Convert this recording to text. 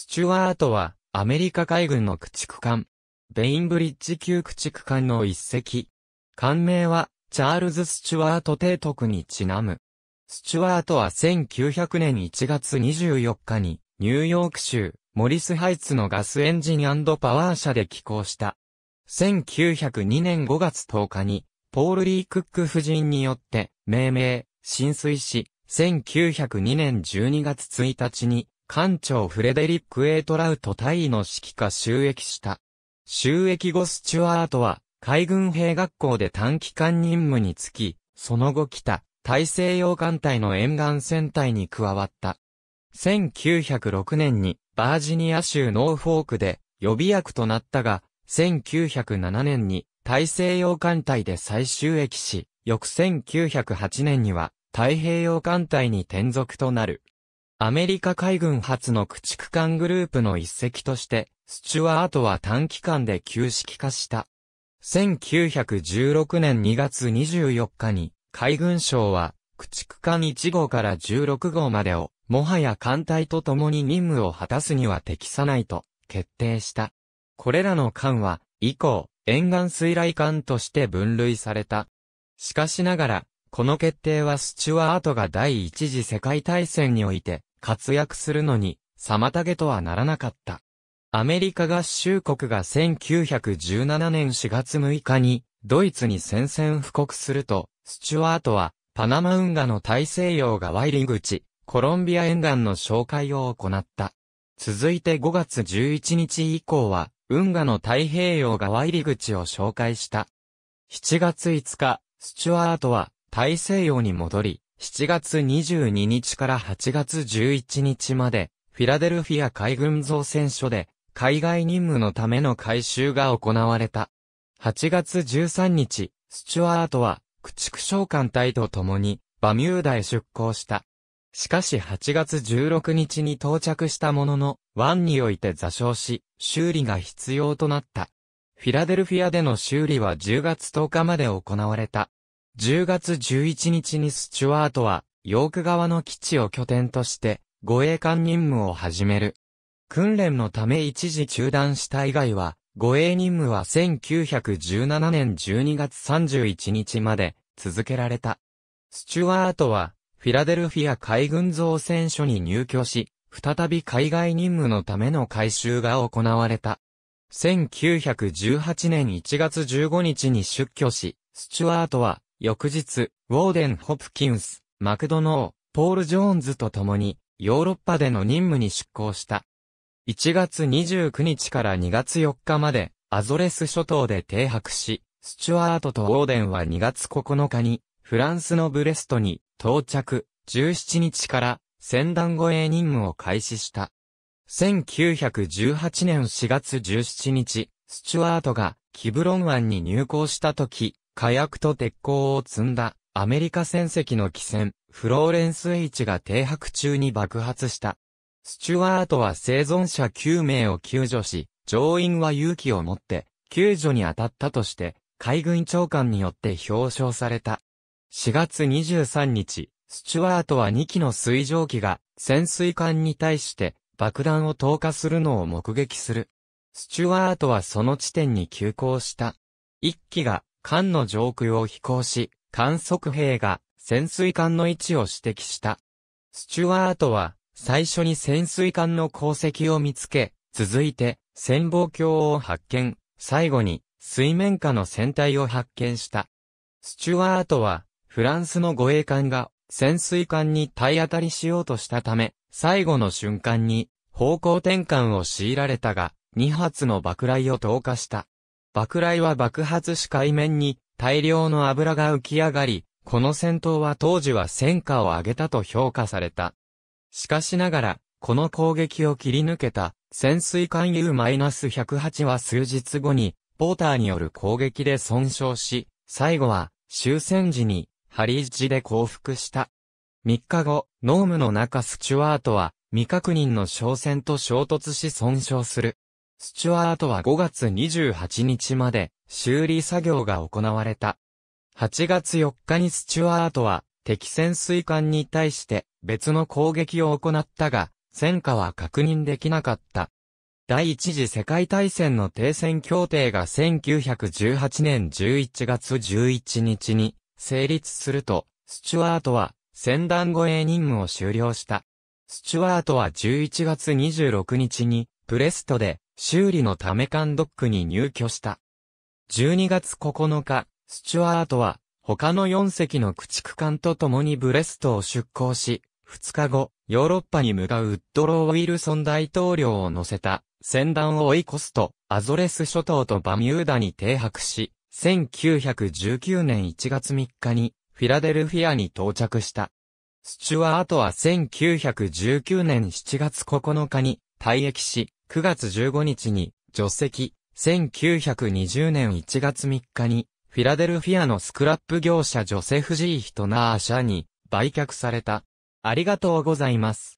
スチュワートは、アメリカ海軍の駆逐艦、ベインブリッジ級駆逐艦の一隻。艦名は、チャールズ・スチュワート提督にちなむ。スチュワートは1900年1月24日に、ニューヨーク州、モリスハイツのガスエンジンパワー社で寄港した。1902年5月10日に、ポール・リー・クック夫人によって、命名、浸水し、1902年12月1日に、艦長フレデリック・エイトラウト大尉の指揮下収益した。収益後スチュアートは、海軍兵学校で短期間任務に就き、その後北、大西洋艦隊の沿岸戦隊に加わった。1906年に、バージニア州ノーフォークで、予備役となったが、1907年に、大西洋艦隊で再収益し、翌1908年には、太平洋艦隊に転属となる。アメリカ海軍初の駆逐艦グループの一隻として、スチュワートは短期間で旧式化した。1916年2月24日に、海軍省は、駆逐艦1号から16号までを、もはや艦隊と共に任務を果たすには適さないと、決定した。これらの艦は、以降、沿岸水雷艦として分類された。しかしながら、この決定はスチュワートが第一次世界大戦において、活躍するのに、妨げとはならなかった。アメリカ合衆国が1917年4月6日に、ドイツに宣戦布告すると、スチュワートは、パナマ運河の大西洋が入り口、コロンビア沿岸の紹介を行った。続いて5月11日以降は、運河の太平洋側入り口を紹介した。7月5日、スチュワートは大西洋に戻り、7月22日から8月11日まで、フィラデルフィア海軍造船所で、海外任務のための改修が行われた。8月13日、スチュワートは、駆逐召喚隊と共に、バミューダへ出港した。しかし8月16日に到着したものの、湾において座礁し、修理が必要となった。フィラデルフィアでの修理は10月10日まで行われた。10月11日にスチュワートは、ヨーク側の基地を拠点として、護衛艦任務を始める。訓練のため一時中断した以外は、護衛任務は1917年12月31日まで続けられた。スチュワートは、フィラデルフィア海軍造船所に入居し、再び海外任務のための改修が行われた。1918年1月15日に出居し、スチュワートは翌日、ウォーデン・ホプキンス、マクドノー、ポール・ジョーンズと共に、ヨーロッパでの任務に出航した。1月29日から2月4日まで、アゾレス諸島で停泊し、スチュワートとウォーデンは2月9日に、フランスのブレストに到着、17日から船団護衛任務を開始した。1918年4月17日、スチュワートがキブロン湾に入港した時、火薬と鉄鋼を積んだアメリカ船籍の汽船、フローレンス H が停泊中に爆発した。スチュワートは生存者9名を救助し、乗員は勇気を持って救助に当たったとして、海軍長官によって表彰された。4月23日、スチュワートは2機の水蒸気が潜水艦に対して爆弾を投下するのを目撃する。スチュワートはその地点に急行した。1機が艦の上空を飛行し、観測兵が潜水艦の位置を指摘した。スチュワートは、最初に潜水艦の航跡を見つけ、続いて、潜望鏡を発見、最後に、水面下の船体を発見した。スチュワートは、フランスの護衛艦が潜水艦に体当たりしようとしたため、最後の瞬間に方向転換を強いられたが、2発の爆雷を投下した。爆雷は爆発し海面に大量の油が浮き上がり、この戦闘は当時は戦果を上げたと評価された。しかしながら、この攻撃を切り抜けた潜水艦 U-108 は数日後に、ポーターによる攻撃で損傷し、最後は終戦時にハリージで降伏した。3日後、ノームの中スチュワートは未確認の商船と衝突し損傷する。スチュワートは5月28日まで修理作業が行われた。8月4日にスチュワートは敵潜水艦に対して別の攻撃を行ったが、戦果は確認できなかった。第一次世界大戦の停戦協定が1918年11月11日に成立すると、スチュワートは戦団護衛任務を終了した。スチュワートは11月26日にプレストで修理のためカンドックに入居した。12月9日、スチュアートは、他の4隻の駆逐艦と共にブレストを出港し、2日後、ヨーロッパに向かうウッドロー・ウィルソン大統領を乗せた船団を追い越すと、アゾレス諸島とバミューダに停泊し、1919年1月3日にフィラデルフィアに到着した。スチュワートは1919年7月9日に退役し、9月15日に除籍、1920年1月3日に、フィラデルフィアのスクラップ業者ジョセフ・ジーヒトナー社に売却された。ありがとうございます。